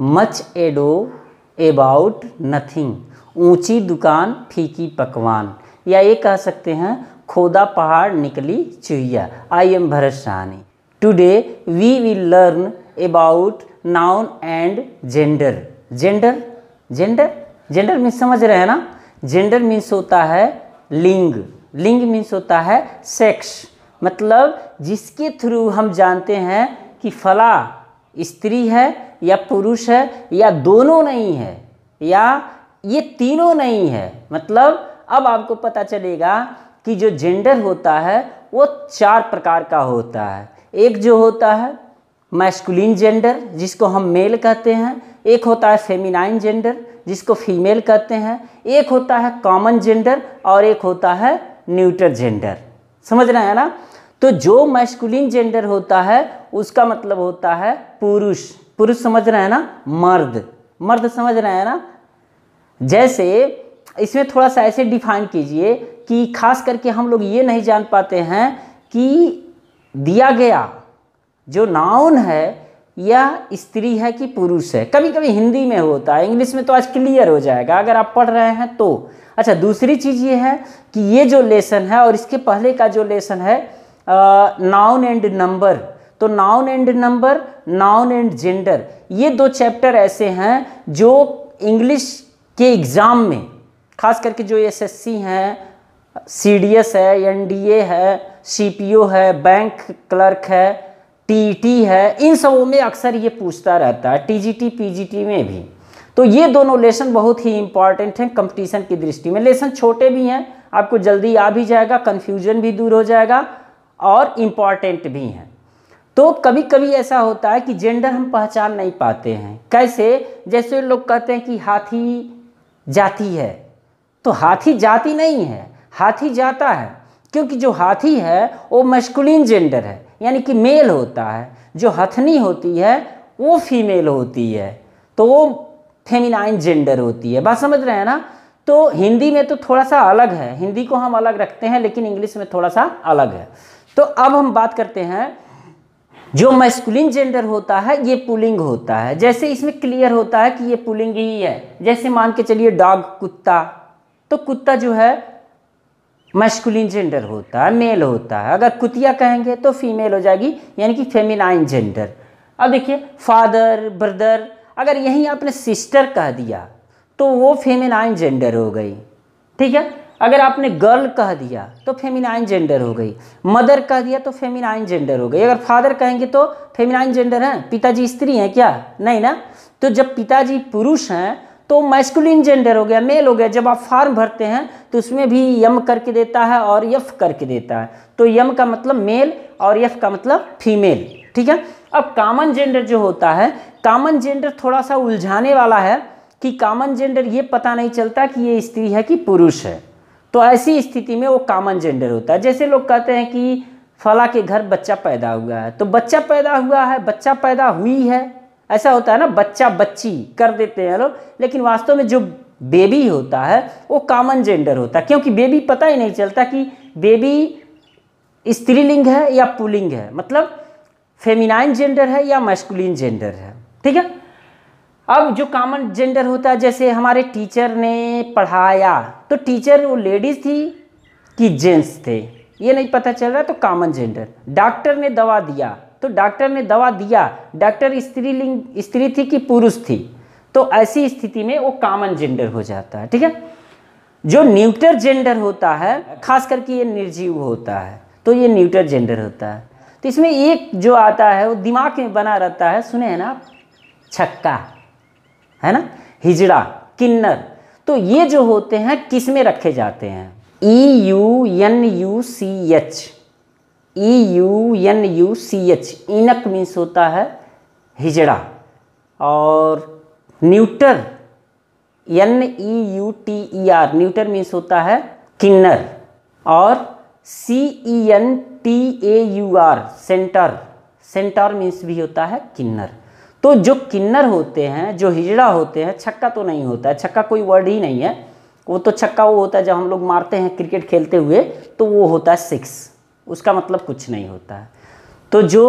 much ado about nothing ऊंची दुकान फीकी पकवान या ये कह सकते हैं खोदा पहाड़ निकली चुहिया I am Bharat Sahani today we will learn about noun and gender gender gender gender means समझ रहे हैं ना जेंडर मीन्स होता है लिंग लिंग मीन्स होता है सेक्स मतलब जिसके थ्रू हम जानते हैं कि फला स्त्री है या पुरुष है या दोनों नहीं है या ये तीनों नहीं है मतलब अब आपको पता चलेगा कि जो जेंडर होता है वो चार प्रकार का होता है एक जो होता है मैस्कुलिन जेंडर जिसको हम मेल कहते हैं एक होता है फेमिनाइन जेंडर जिसको फीमेल कहते हैं एक होता है कॉमन जेंडर और एक होता है न्यूट्रल जेंडर समझ रहे हैं ना तो जो मैस्कुलिन जेंडर होता है उसका मतलब होता है पुरुष पुरुष समझ रहे हैं ना मर्द मर्द समझ रहे हैं ना जैसे इसमें थोड़ा सा ऐसे डिफाइन कीजिए कि खास करके हम लोग ये नहीं जान पाते हैं कि दिया गया जो नाउन है यह स्त्री है कि पुरुष है कभी कभी हिंदी में होता है इंग्लिश में तो आज क्लियर हो जाएगा अगर आप पढ़ रहे हैं तो अच्छा दूसरी चीज़ ये है कि ये जो लेसन है और इसके पहले का जो लेसन है नाउन एंड नंबर तो noun and number noun and gender ये दो चैप्टर ऐसे हैं जो इंग्लिश के एग्ज़ाम में खास करके जो एसएससी हैं सीडीएस है एनडीए है सीपीओ है बैंक क्लर्क है टीटी e है इन सबों में अक्सर ये पूछता रहता है टीजीटी पीजीटी में भी तो ये दोनों लेसन बहुत ही इंपॉर्टेंट हैं कंपटीशन की दृष्टि में लेसन छोटे भी हैं आपको जल्दी आ भी जाएगा कन्फ्यूजन भी दूर हो जाएगा और इम्पॉर्टेंट भी हैं तो कभी कभी ऐसा होता है कि जेंडर हम पहचान नहीं पाते हैं कैसे जैसे लोग कहते हैं कि हाथी जाती है तो हाथी जाती नहीं है हाथी जाता है क्योंकि जो हाथी है वो मस्कुलिन जेंडर है यानी कि मेल होता है जो हथनी होती है वो फीमेल होती है तो वो फेमिनाइन जेंडर होती है बात समझ रहे हैं ना तो हिंदी में तो थोड़ा सा अलग है हिंदी को हम अलग रखते हैं लेकिन इंग्लिश में थोड़ा सा अलग है तो अब हम बात करते हैं जो मैस्कुलिन जेंडर होता है ये पुलिंग होता है जैसे इसमें क्लियर होता है कि ये पुलिंग ही है जैसे मान के चलिए डॉग कुत्ता तो कुत्ता जो है मैस्कुलिन जेंडर होता है मेल होता है अगर कुतिया कहेंगे तो फीमेल हो जाएगी यानी कि फेमिनाइन जेंडर अब देखिए फादर ब्रदर अगर यहीं आपने सिस्टर कह दिया तो वो फेमिनाइन जेंडर हो गई ठीक है अगर आपने गर्ल कह दिया तो फेमिनाइन जेंडर हो गई मदर कह दिया तो फेमिनाइन जेंडर हो गई अगर फादर कहेंगे तो फेमिनाइन जेंडर हैं पिताजी स्त्री हैं क्या नहीं ना तो जब पिताजी पुरुष हैं तो मैस्कुलिन जेंडर हो गया मेल हो गया जब आप फार्म भरते हैं तो उसमें भी यम करके देता है और यफ करके देता है तो यम का मतलब मेल और यफ का मतलब फीमेल ठीक है अब कामन जेंडर जो होता है कामन जेंडर थोड़ा सा उलझाने वाला है कि कामन जेंडर ये पता नहीं चलता कि ये स्त्री है कि पुरुष है तो ऐसी स्थिति में वो कॉमन जेंडर होता है जैसे लोग कहते हैं कि फला के घर बच्चा पैदा हुआ है तो बच्चा पैदा हुआ है बच्चा पैदा हुई है ऐसा होता है ना बच्चा बच्ची कर देते हैं लोग लेकिन वास्तव में जो बेबी होता है वो कॉमन जेंडर होता है क्योंकि बेबी पता ही नहीं चलता कि बेबी स्त्रीलिंग है या पुलिंग है मतलब फेमिनाइन जेंडर है या मैस्कुलिन जेंडर है ठीक है अब जो कॉमन जेंडर होता है जैसे हमारे टीचर ने पढ़ाया तो टीचर वो लेडीज़ थी कि जेंट्स थे ये नहीं पता चल रहा तो कॉमन जेंडर डॉक्टर ने दवा दिया तो डॉक्टर ने दवा दिया डॉक्टर स्त्रीलिंग स्त्री थी कि पुरुष थी तो ऐसी स्थिति में वो कॉमन जेंडर हो जाता है ठीक है जो न्यूटर जेंडर होता है खास करके ये निर्जीव होता है तो ये न्यूटर जेंडर होता है तो इसमें एक जो आता है वो दिमाग में बना रहता है सुने हैं ना छक्का है ना हिजड़ा किन्नर तो ये जो होते हैं किस में रखे जाते हैं E U N U C H E U N U C H eunuch means होता है हिजड़ा और neuter N E U T E R neuter means होता है किन्नर और C E N T A U R centaur centaur means भी होता है किन्नर तो जो किन्नर होते हैं जो हिजड़ा होते हैं छक्का तो नहीं होता है छक्का कोई वर्ड ही नहीं है वो तो छक्का वो होता है जब हम लोग मारते हैं क्रिकेट खेलते हुए तो वो होता है सिक्स उसका मतलब कुछ नहीं होता है तो जो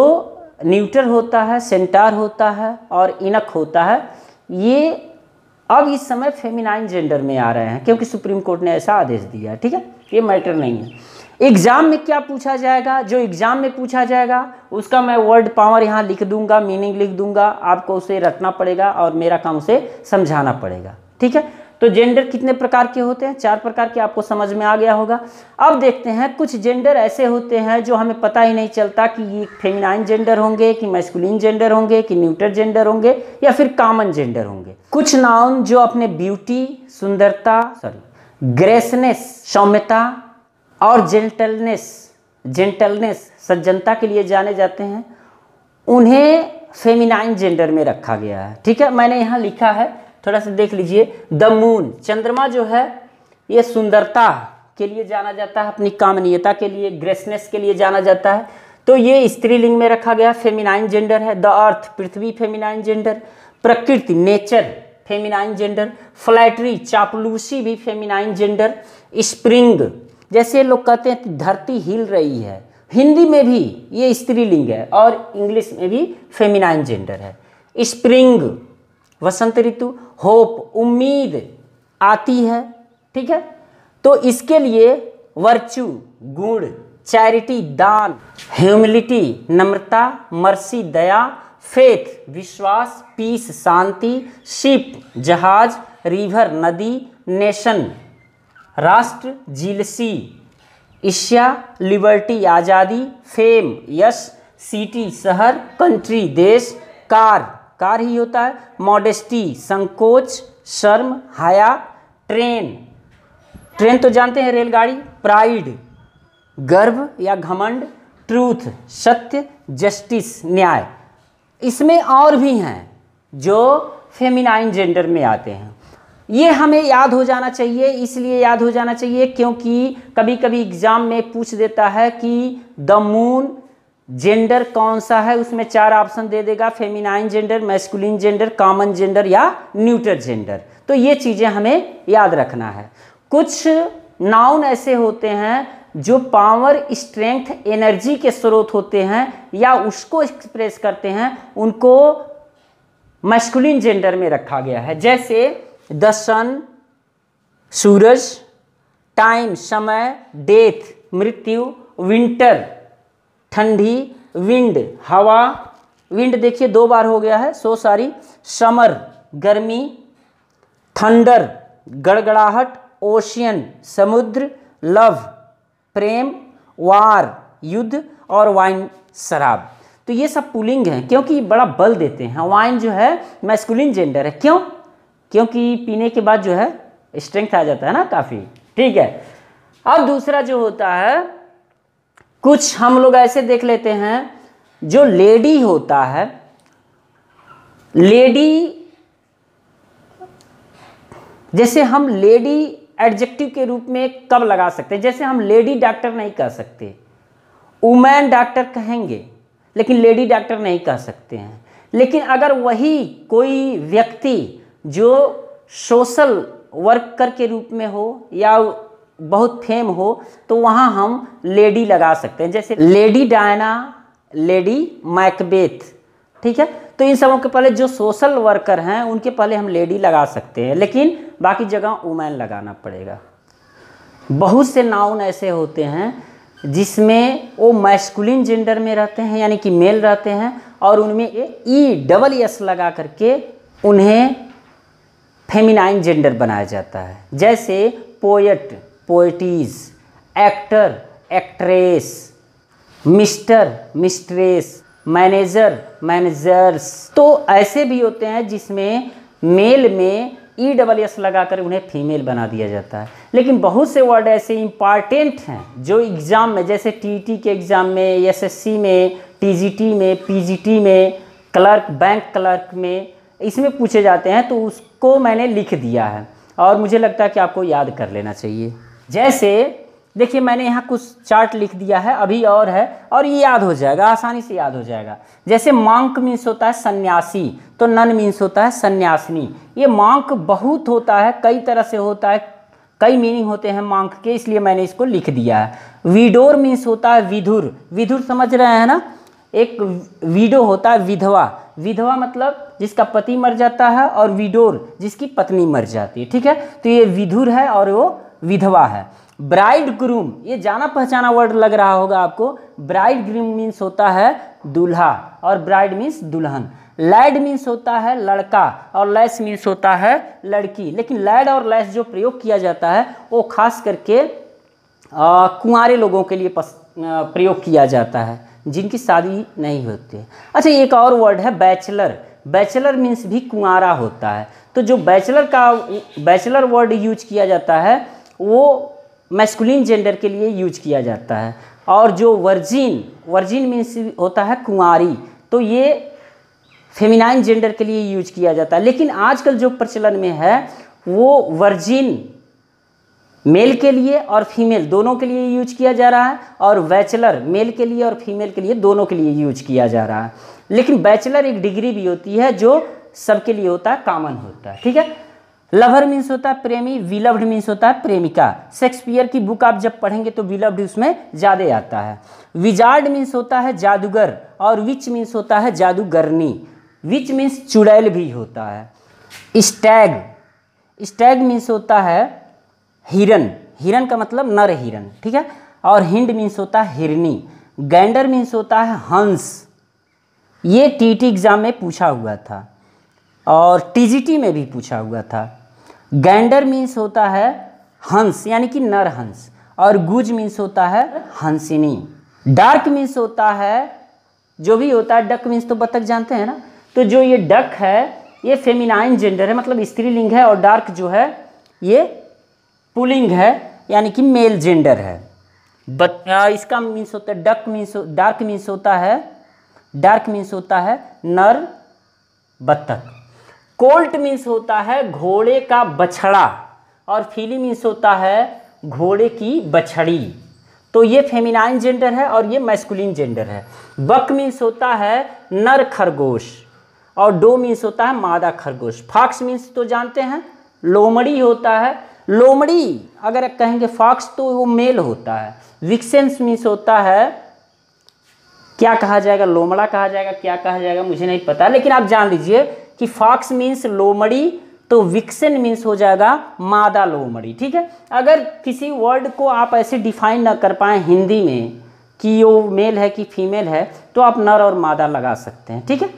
न्यूटर होता है सेंटार होता है और इनक होता है ये अब इस समय फेमिनाइन जेंडर में आ रहे हैं क्योंकि सुप्रीम कोर्ट ने ऐसा आदेश दिया है ठीक है ये मैटर नहीं है एग्ज़ाम में क्या पूछा जाएगा जो एग्ज़ाम में पूछा जाएगा उसका मैं वर्ड पावर यहाँ लिख दूंगा मीनिंग लिख दूंगा आपको उसे रटना पड़ेगा और मेरा काम उसे समझाना पड़ेगा ठीक है तो जेंडर कितने प्रकार के होते हैं चार प्रकार के आपको समझ में आ गया होगा अब देखते हैं कुछ जेंडर ऐसे होते हैं जो हमें पता ही नहीं चलता कि ये फेमिनाइन जेंडर होंगे कि मैस्कुलिन जेंडर होंगे कि न्यूटर जेंडर होंगे या फिर कॉमन जेंडर होंगे कुछ नाउन जो अपने ब्यूटी सुंदरता सॉरी ग्रेसनेस सौम्यता और जेंटलनेस जेंटलनेस सज्जनता के लिए जाने जाते हैं उन्हें फेमिनाइन जेंडर में रखा गया है ठीक है मैंने यहाँ लिखा है थोड़ा सा देख लीजिए द मून चंद्रमा जो है ये सुंदरता के लिए जाना जाता है अपनी कामनीयता के लिए ग्रेसनेस के लिए जाना जाता है तो ये स्त्रीलिंग में रखा गया फेमिनाइन जेंडर है द अर्थ पृथ्वी फेमिनाइन जेंडर प्रकृति नेचर फेमिनाइन जेंडर फ्लैटरी चापलूसी भी फेमिनाइन जेंडर स्प्रिंग जैसे लोग कहते हैं धरती हिल रही है हिंदी में भी ये स्त्रीलिंग है और इंग्लिश में भी फेमिनाइन जेंडर है स्प्रिंग वसंत ऋतु होप उम्मीद आती है ठीक है तो इसके लिए वर्चू गुण चैरिटी दान ह्यूमिलिटी नम्रता मर्सी दया फेथ विश्वास पीस शांति शिप जहाज रिवर नदी नेशन राष्ट्र जीलसी ईशिया लिबर्टी आज़ादी फेम यस सिटी शहर कंट्री देश कार कार ही होता है मॉडेस्टी संकोच शर्म हाया ट्रेन ट्रेन तो जानते हैं रेलगाड़ी प्राइड गर्व या घमंड ट्रूथ सत्य जस्टिस न्याय इसमें और भी हैं जो फेमिनाइन जेंडर में आते हैं ये हमें याद हो जाना चाहिए इसलिए याद हो जाना चाहिए क्योंकि कभी कभी एग्जाम में पूछ देता है कि द मून जेंडर कौन सा है उसमें चार ऑप्शन दे देगा feminine gender masculine gender common gender या न्यूट्रल जेंडर तो ये चीज़ें हमें याद रखना है कुछ नाउन ऐसे होते हैं जो पावर स्ट्रेंथ एनर्जी के स्रोत होते हैं या उसको एक्सप्रेस करते हैं उनको मैस्कुलिन जेंडर में रखा गया है जैसे द सन सूरज टाइम समय डेथ मृत्यु विंटर ठंडी विंड हवा विंड देखिए दो बार हो गया है सो सारी समर गर्मी थंडर गड़गड़ाहट ओशियन समुद्र लव प्रेम वार युद्ध और वाइन शराब तो ये सब पुलिंग है क्योंकि बड़ा बल देते हैं वाइन जो है मैस्कुलिन जेंडर है क्यों क्योंकि पीने के बाद जो है स्ट्रेंथ आ जाता है ना काफ़ी ठीक है अब दूसरा जो होता है कुछ हम लोग ऐसे देख लेते हैं जो लेडी होता है लेडी जैसे हम लेडी एडजेक्टिव के रूप में कब लगा सकते हैं जैसे हम लेडी डॉक्टर नहीं कह सकते वुमेन डॉक्टर कहेंगे लेकिन लेडी डॉक्टर नहीं कह सकते हैं लेकिन अगर वही कोई व्यक्ति जो सोशल वर्कर के रूप में हो या बहुत फेम हो तो वहाँ हम लेडी लगा सकते हैं जैसे लेडी डायना लेडी मैकबेथ ठीक है तो इन सबों के पहले जो सोशल वर्कर हैं उनके पहले हम लेडी लगा सकते हैं लेकिन बाकी जगह वुमेन लगाना पड़ेगा बहुत से नाउन ऐसे होते हैं जिसमें वो मैस्कुलिन जेंडर में रहते हैं यानी कि मेल रहते हैं और उनमें ई डबल एस लगा करके उन्हें फेमिनाइन जेंडर बनाया जाता है जैसे poet poetess actor actress mister mistress manager managers तो ऐसे भी होते हैं जिसमें मेल में ई डबल एस लगाकर उन्हें फीमेल बना दिया जाता है लेकिन बहुत से वर्ड ऐसे इम्पॉर्टेंट हैं जो एग्ज़ाम में जैसे टीटी e के एग्ज़ाम में एसएससी में टीजीटी में पीजीटी में क्लर्क बैंक क्लर्क में इसमें पूछे जाते हैं तो उसको मैंने लिख दिया है और मुझे लगता है कि आपको याद कर लेना चाहिए जैसे देखिए मैंने यहाँ कुछ चार्ट लिख दिया है अभी और है और ये याद हो जाएगा आसानी से याद हो जाएगा जैसे मांक मीन्स होता है सन्यासी तो नन मीन्स होता है सन्यासिनी ये मांक बहुत होता है कई तरह से होता है कई मीनिंग होते हैं मांक के इसलिए मैंने इसको लिख दिया है विडोर मीन्स होता है विधुर विधुर समझ रहे हैं ना एक वीडो होता है विधवा विधवा मतलब जिसका पति मर जाता है और विडोर जिसकी पत्नी मर जाती है ठीक है तो ये विधुर है और वो विधवा है ब्राइड ग्रूम ये जाना पहचाना वर्ड लग रहा होगा आपको ब्राइड ग्रूम मीन्स होता है दूल्हा और ब्राइड मीन्स दुल्हन लैड मीन्स होता है लड़का और लैस मीन्स होता है लड़की लेकिन लैड और लैस जो प्रयोग किया जाता है वो खास करके कुंवारे लोगों के लिए प्रयोग किया जाता है जिनकी शादी नहीं होती अच्छा एक और वर्ड है बैचलर बैचलर मीन्स भी कुंवारा होता है तो जो बैचलर का बैचलर वर्ड यूज किया जाता है वो मैस्कुलिन जेंडर के लिए यूज किया जाता है और जो वर्जिन वर्जिन मीन्स होता है कुंवारी तो ये फेमिनाइन जेंडर के लिए यूज किया जाता है लेकिन आजकल जो प्रचलन में है वो वर्जिन मेल के लिए और फीमेल दोनों के लिए यूज किया जा रहा है और बैचलर मेल के लिए और फीमेल के लिए दोनों के लिए यूज किया जा रहा है लेकिन बैचलर एक डिग्री भी होती है जो सबके लिए होता है कॉमन होता है ठीक है लवर मीन्स होता है प्रेमी विलव्ड मीन्स होता है प्रेमिका शेक्सपियर की बुक आप जब पढ़ेंगे तो विलव्ड उसमें ज़्यादा आता है विजार्ड मीन्स होता है जादूगर और विच मीन्स होता है जादूगरनी विच मीन्स चुड़ैल भी होता है स्टैग स्टैग मीन्स होता है हिरन हिरन का मतलब नर हिरन ठीक है और हिंड मीन्स होता है हिरनी गैंडर मीन्स होता है हंस ये टीटी एग्ज़ाम में पूछा हुआ था और टीजीटी में भी पूछा हुआ था गैंडर मीन्स होता है हंस यानी कि नर हंस और गुज मीन्स होता है हंसिनी डार्क मीन्स होता है जो भी होता है डक मीन्स तो बतख जानते हैं ना तो जो ये डक है ये फेमिनाइन जेंडर है मतलब स्त्रीलिंग है और डार्क जो है ये पुलिंग है यानी कि मेल जेंडर है बत, आ, इसका मीन्स होता है डक मीन्स डार्क मीन्स होता है डार्क मीन्स होता है नर बत्तख कोल्ट मीन्स होता है घोड़े का बछड़ा और फीली मीन्स होता है घोड़े की बछड़ी तो ये फेमिनाइन जेंडर है और ये मैस्कुलिन जेंडर है बक मीन्स होता है नर खरगोश और डो मीन्स होता है मादा खरगोश फॉक्स मीन्स तो जानते हैं लोमड़ी होता है लोमड़ी अगर कहेंगे फॉक्स तो वो मेल होता है विक्सेंस मीन्स होता है क्या कहा जाएगा लोमड़ा कहा जाएगा क्या कहा जाएगा मुझे नहीं पता लेकिन आप जान लीजिए कि फॉक्स मीन्स लोमड़ी तो विक्सन मीन्स हो जाएगा मादा लोमड़ी ठीक है अगर किसी वर्ड को आप ऐसे डिफाइन ना कर पाए हिंदी में कि वो मेल है कि फीमेल है तो आप नर और मादा लगा सकते हैं ठीक है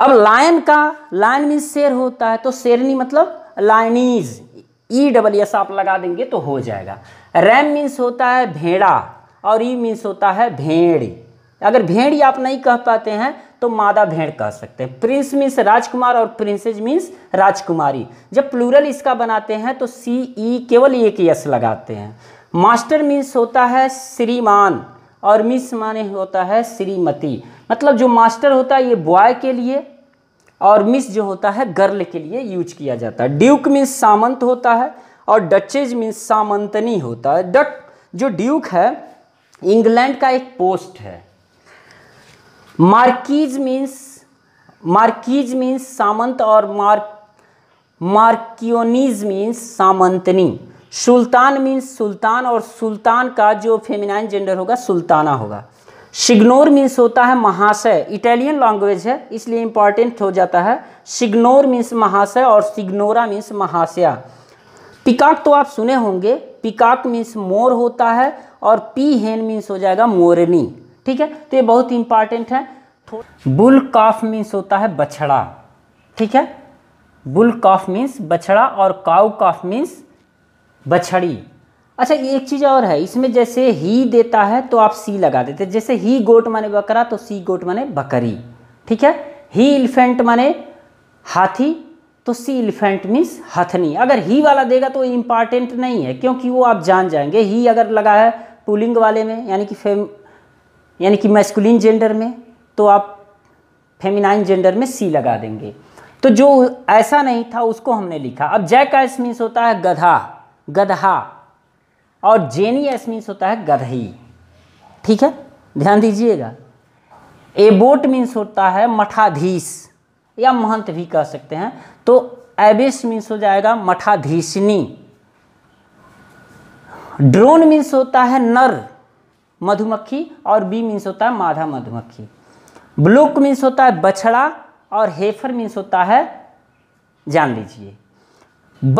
अब लायन का लायन मीन्स शेर होता है तो शेरनी मतलब lioness E e double S आप लगा देंगे तो हो जाएगा रैम मीन्स होता है भेड़ा और ई मीन्स होता है भेड़ अगर भेड़ी आप नहीं कह पाते हैं तो मादा भेड़ कह सकते हैं प्रिंस मीन्स राजकुमार और प्रिंसेज मीन्स राजकुमारी जब प्लूरल इसका बनाते हैं तो सी ई e केवल एक यस लगाते हैं मास्टर मीन्स होता है श्रीमान और मिस माने होता है श्रीमती मतलब जो मास्टर होता है ये बॉय के लिए और मिस जो होता है गर्ल के लिए यूज किया जाता है ड्यूक मीन्स सामंत होता है और डचेज मीन्स सामंतनी होता है डट जो ड्यूक है इंग्लैंड का एक पोस्ट है मार्कीज मीन्स मार्कीज मीन्स सामंत और मार मार्कियोनीज मीन्स सामंतनी सुल्तान मीन्स सुल्तान और सुल्तान का जो फेमिनाइन जेंडर होगा सुल्ताना होगा सिग्नोर मीन्स होता है महाशय इटालियन लैंग्वेज है इसलिए इंपॉर्टेंट हो जाता है सिग्नोर मीन्स महाशय और सिग्नोरा मीन्स महाशया पिकाक तो आप सुने होंगे पिकाक मीन्स मोर होता है और पी हेन मीन्स हो जाएगा मोरनी ठीक है तो ये बहुत इंपॉर्टेंट है बुल काफ मीन्स होता है बछड़ा ठीक है बुल काफ मीन्स बछड़ा और काउ काफ मीन्स बछड़ी अच्छा एक चीज़ और है इसमें जैसे ही देता है तो आप सी लगा देते जैसे ही गोट माने बकरा तो सी गोट माने बकरी ठीक है ही इलिफेंट माने हाथी तो सी इलिफेंट मीन्स हथनी अगर ही वाला देगा तो इंपॉर्टेंट नहीं है क्योंकि वो आप जान जाएंगे ही अगर लगा है पुलिंग वाले में यानी कि फेम यानी कि मैस्कुलिन जेंडर में तो आप फेमिनाइन जेंडर में सी लगा देंगे तो जो ऐसा नहीं था उसको हमने लिखा अब जैक मीन्स होता है गधा गधा और जेनी एस मीन्स होता है गधई ठीक है ध्यान दीजिएगा एबोट मीन्स होता है मठाधीश या महंत भी कह सकते हैं तो एबिस मीन्स हो जाएगा मठाधीशनी ड्रोन मीन्स होता है नर मधुमक्खी और बी मीन्स होता है माधा मधुमक्खी ब्लूक मीन्स होता है बछड़ा और हेफर मीन्स होता है जान लीजिए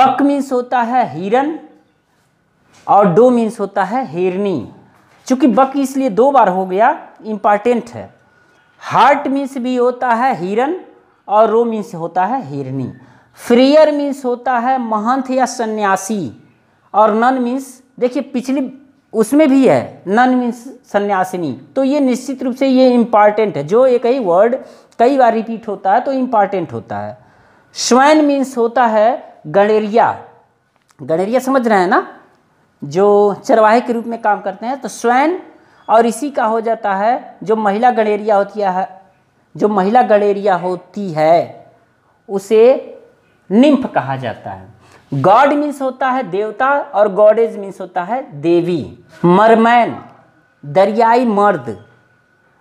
बक मीन्स होता है हिरन और डो मीन्स होता है हिरनी चूंकि बक इसलिए दो बार हो गया इम्पॉर्टेंट है हार्ट मीन्स भी होता है हिरन और रो मीन्स होता है हिरनी फ्रेयर मीन्स होता है महंत या सन्यासी और नन मीन्स देखिए पिछली उसमें भी है नन मीन्स सन्यासिनी तो ये निश्चित रूप से ये इम्पॉर्टेंट है जो एक ही वर्ड कई बार रिपीट होता है तो इम्पॉर्टेंट होता है स्वैन मीन्स होता है गणेरिया गणेरिया समझ रहे हैं ना जो चरवाहे के रूप में काम करते हैं तो स्वयं और इसी का हो जाता है जो महिला गणेरिया होती है जो महिला गणेरिया होती है उसे निम्फ कहा जाता है गॉड मीन्स होता है देवता और गॉडेज मीन्स होता है देवी मरमैन दरियाई मर्द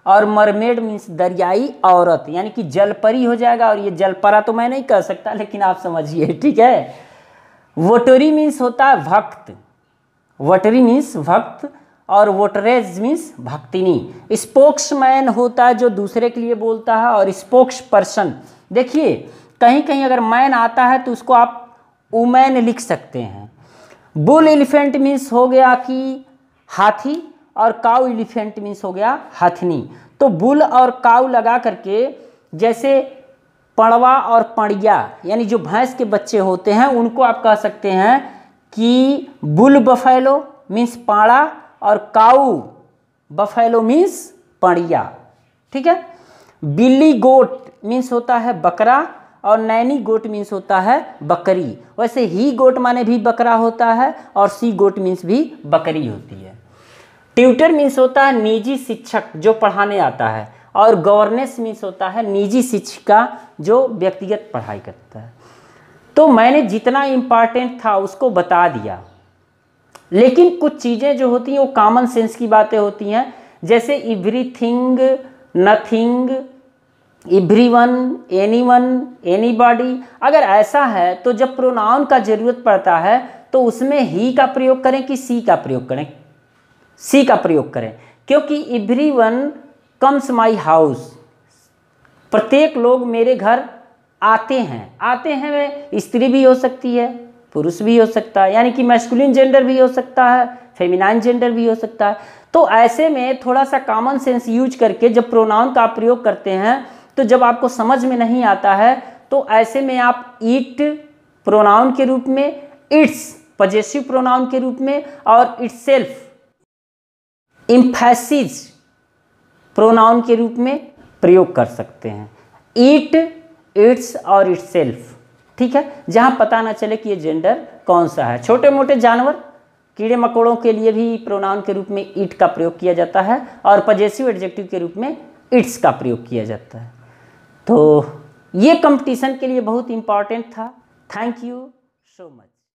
और मरमेड मीन्स दरियाई औरत यानी कि जलपरी हो जाएगा और ये जलपरा तो मैं नहीं कह सकता लेकिन आप समझिए ठीक है वोटोरी मीन्स होता है भक्त वटरी मीन्स भक्त और वोटरेज मीन्स भक्तिनी स्पोक्समैन होता है जो दूसरे के लिए बोलता है और स्पोक्स पर्सन देखिए कहीं कहीं अगर मैन आता है तो उसको आप उमैन लिख सकते हैं बुल एलिफेंट मीन्स हो गया कि हाथी और काउ एलिफेंट मीन्स हो गया हाथनी तो बुल और काऊ लगा करके जैसे पड़वा और पड़िया यानी जो भैंस के बच्चे होते हैं उनको आप कह सकते हैं कि बुल बफेलो मीन्स पाड़ा और काऊ बफेलो मीन्स पड़िया ठीक है बिल्ली गोट मीन्स होता है बकरा और नैनी गोट मीन्स होता है बकरी वैसे ही गोट माने भी बकरा होता है और सी गोट मीन्स भी बकरी होती है ट्यूटर मीन्स होता है निजी शिक्षक जो पढ़ाने आता है और गवर्नेंस मीन्स होता है निजी शिक्षिका जो व्यक्तिगत पढ़ाई करता है तो मैंने जितना इम्पॉर्टेंट था उसको बता दिया लेकिन कुछ चीज़ें जो होती हैं वो कॉमन सेंस की बातें होती हैं जैसे everything thing nothing every one any one any body अगर ऐसा है तो जब प्रोनाउन का ज़रूरत पड़ता है तो उसमें ही का प्रयोग करें कि सी का प्रयोग करें सी का प्रयोग करें क्योंकि every one comes my house प्रत्येक लोग मेरे घर आते हैं आते हैं वे स्त्री भी हो सकती है पुरुष भी हो सकता है यानी कि मैस्कुलिन जेंडर भी हो सकता है फेमिनाइन जेंडर भी हो सकता है तो ऐसे में थोड़ा सा कॉमन सेंस यूज करके जब प्रोनाउन का प्रयोग करते हैं तो जब आपको समझ में नहीं आता है तो ऐसे में आप इट प्रोनाउन के रूप में इट्स पजेसिव प्रोनाउन के रूप में और इट्स सेल्फ इम्फेसिज प्रोनाउन के रूप में प्रयोग कर सकते हैं इट इट्स और इट्स ठीक है जहाँ पता ना चले कि ये जेंडर कौन सा है छोटे मोटे जानवर कीड़े मकोड़ों के लिए भी प्रोनाउन के रूप में इट का प्रयोग किया जाता है और पजेसिव एडजेक्टिव के रूप में इट्स का प्रयोग किया जाता है तो ये कंपटीशन के लिए बहुत इंपॉर्टेंट था थैंक यू सो मच